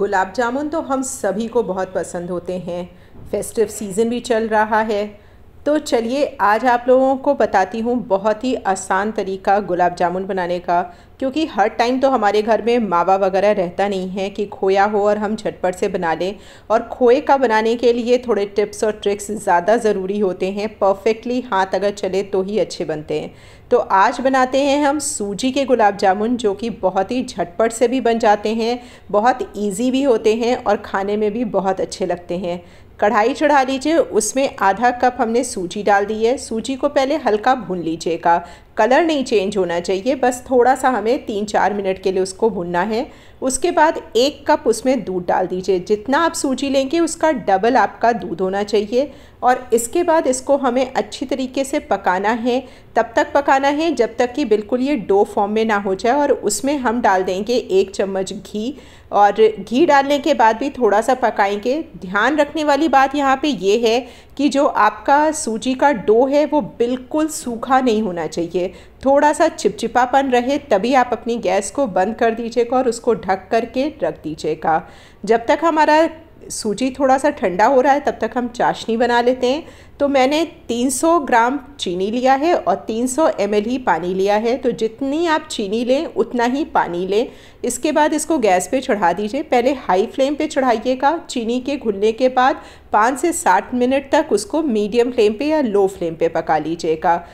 गुलाब जामुन तो हम सभी को बहुत पसंद होते हैं फेस्टिव सीज़न भी चल रहा है तो चलिए आज आप लोगों को बताती हूँ बहुत ही आसान तरीका गुलाब जामुन बनाने का क्योंकि हर टाइम तो हमारे घर में मावा वगैरह रहता नहीं है कि खोया हो और हम झटपट से बना लें और खोए का बनाने के लिए थोड़े टिप्स और ट्रिक्स ज़्यादा ज़रूरी होते हैं परफेक्टली हाथ अगर चले तो ही अच्छे बनते हैं तो आज बनाते हैं हम सूजी के गुलाब जामुन जो कि बहुत ही झटपट से भी बन जाते हैं बहुत ईजी भी होते हैं और खाने में भी बहुत अच्छे लगते हैं कढ़ाई चढ़ा लीजिए उसमें आधा कप हमने सूजी डाल दी है सूजी को पहले हल्का भून लीजिएगा कलर नहीं चेंज होना चाहिए बस थोड़ा सा हमें तीन चार मिनट के लिए उसको भुनना है उसके बाद एक कप उसमें दूध डाल दीजिए जितना आप सूजी लेंगे उसका डबल आपका दूध होना चाहिए और इसके बाद इसको हमें अच्छी तरीके से पकाना है तब तक पकाना है जब तक कि बिल्कुल ये डो फॉर्म में ना हो जाए और उसमें हम डाल देंगे एक चम्मच घी और घी डालने के बाद भी थोड़ा सा पकाएंगे ध्यान रखने वाली बात यहाँ पे ये है कि जो आपका सूजी का डो है वो बिल्कुल सूखा नहीं होना चाहिए थोड़ा सा चिपचिपापन रहे तभी आप अपनी गैस को बंद कर दीजिएगा और उसको ढक करके रख दीजिएगा जब तक हमारा सूजी थोड़ा सा ठंडा हो रहा है तब तक हम चाशनी बना लेते हैं तो मैंने 300 ग्राम चीनी लिया है और 300 एम ही पानी लिया है तो जितनी आप चीनी लें उतना ही पानी लें इसके बाद इसको गैस पे चढ़ा दीजिए पहले हाई फ्लेम पे चढ़ाइएगा चीनी के घुलने के बाद पाँच से सात मिनट तक उसको मीडियम फ्लेम पे या लो फ्लेम पे पका लीजिएगा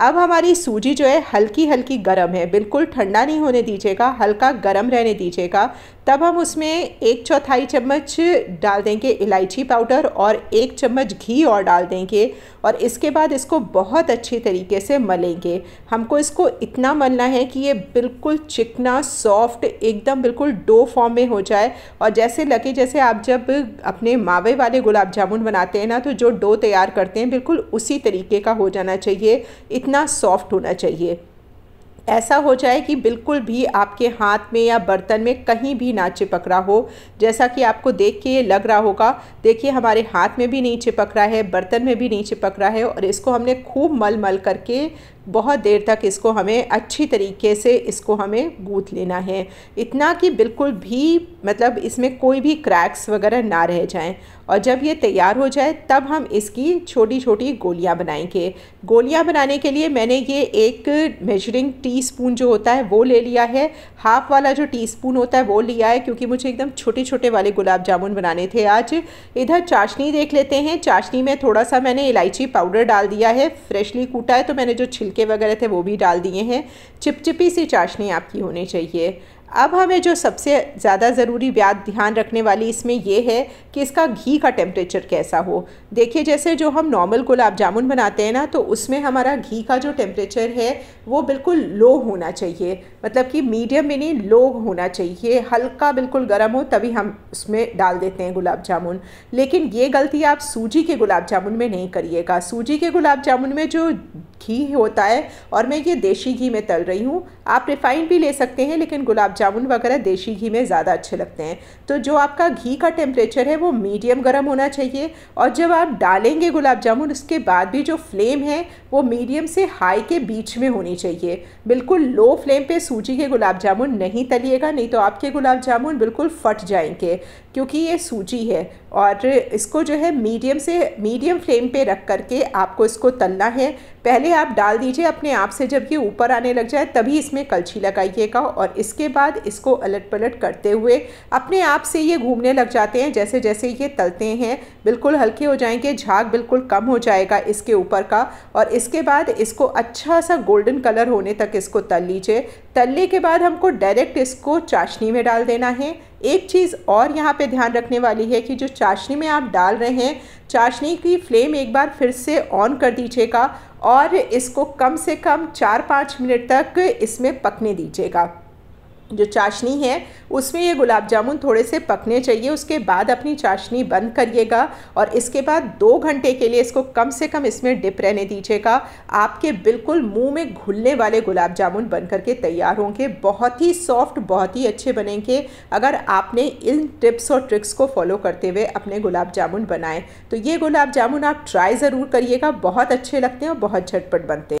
अब हमारी सूजी जो है हल्की हल्की गर्म है बिल्कुल ठंडा नहीं होने दीजिएगा हल्का गर्म रहने दीजिएगा तब हम उसमें एक चौथाई चम्मच डाल देंगे इलायची पाउडर और एक चम्मच घी और डाल देंगे और इसके बाद इसको बहुत अच्छी तरीके से मलेंगे हमको इसको इतना मलना है कि ये बिल्कुल चिकना सॉफ्ट एकदम बिल्कुल डो फॉर्म में हो जाए और जैसे लगे जैसे आप जब अपने मावे वाले गुलाब जामुन बनाते हैं ना तो जो डो तैयार करते हैं बिल्कुल उसी तरीके का हो जाना चाहिए इतना सॉफ्ट होना चाहिए ऐसा हो जाए कि बिल्कुल भी आपके हाथ में या बर्तन में कहीं भी ना चिपक रहा हो जैसा कि आपको देख के ये लग रहा होगा देखिए हमारे हाथ में भी नहीं चिपक रहा है बर्तन में भी नहीं चिपक रहा है और इसको हमने खूब मल मल करके बहुत देर तक इसको हमें अच्छी तरीके से इसको हमें गूँथ लेना है इतना कि बिल्कुल भी मतलब इसमें कोई भी क्रैक्स वगैरह ना रह जाएं और जब ये तैयार हो जाए तब हम इसकी छोटी छोटी गोलियां बनाएंगे गोलियां बनाने के लिए मैंने ये एक मेजरिंग टीस्पून जो होता है वो ले लिया है हाफ़ वाला जो टी होता है वो लिया है क्योंकि मुझे एकदम छोटे छोटे वाले गुलाब जामुन बनाने थे आज इधर चाशनी देख लेते हैं चाशनी में थोड़ा सा मैंने इलायची पाउडर डाल दिया है फ्रेशली कूटा है तो मैंने जो छिल छिलके वगैरह थे वो भी डाल दिए हैं चिपचिपी सी चाशनी आपकी होनी चाहिए अब हमें जो सबसे ज़्यादा ज़रूरी बात ध्यान रखने वाली इसमें यह है कि इसका घी का टेम्परेचर कैसा हो देखिए जैसे जो हम नॉर्मल गुलाब जामुन बनाते हैं ना तो उसमें हमारा घी का जो टेम्परेचर है वो बिल्कुल लो होना चाहिए मतलब कि मीडियम में नहीं लो होना चाहिए हल्का बिल्कुल गर्म हो तभी हम उसमें डाल देते हैं गुलाब जामुन लेकिन ये गलती आप सूजी के गुलाब जामुन में नहीं करिएगा सूजी के गुलाब जामुन में जो घी होता है और मैं ये देशी घी में तल रही हूँ आप रिफ़ाइंड भी ले सकते हैं लेकिन गुलाब जामुन वगैरह देशी घी में ज़्यादा अच्छे लगते हैं तो जो आपका घी का टेम्परेचर है वो मीडियम गर्म होना चाहिए और जब आप डालेंगे गुलाब जामुन उसके बाद भी जो फ्लेम है वो मीडियम से हाई के बीच में होनी चाहिए बिल्कुल लो फ्लेम पे सूजी के गुलाब जामुन नहीं तलिएगा नहीं तो आपके गुलाब जामुन बिल्कुल फट जाएंगे क्योंकि ये सूजी है और इसको जो है मीडियम से मीडियम फ्लेम पे रख करके आपको इसको तलना है पहले आप डाल दीजिए अपने आप से जब ये ऊपर आने लग जाए तभी इसमें कलछी लगाइएगा और इसके बाद इसको अलट पलट करते हुए अपने आप से ये घूमने लग जाते हैं जैसे जैसे ये तलते हैं बिल्कुल हल्के हो जाएंगे झाग बिल्कुल कम हो जाएगा इसके ऊपर का और इसके बाद इसको अच्छा सा गोल्डन कलर होने तक इसको तल लीजिए तलने के बाद हमको डायरेक्ट इसको चाशनी में डाल देना है एक चीज़ और यहाँ पे ध्यान रखने वाली है कि जो चाशनी में आप डाल रहे हैं चाशनी की फ्लेम एक बार फिर से ऑन कर दीजिएगा और इसको कम से कम चार पाँच मिनट तक इसमें पकने दीजिएगा जो चाशनी है उसमें ये गुलाब जामुन थोड़े से पकने चाहिए उसके बाद अपनी चाशनी बंद करिएगा और इसके बाद दो घंटे के लिए इसको कम से कम इसमें डिप रहने दीजिएगा आपके बिल्कुल मुंह में घुलने वाले गुलाब जामुन बन करके तैयार होंगे बहुत ही सॉफ्ट बहुत ही अच्छे बनेंगे अगर आपने इन टिप्स और ट्रिक्स को फॉलो करते हुए अपने गुलाब जामुन बनाए तो ये गुलाब जामुन आप ट्राई ज़रूर करिएगा बहुत अच्छे लगते हैं और बहुत झटपट बनते हैं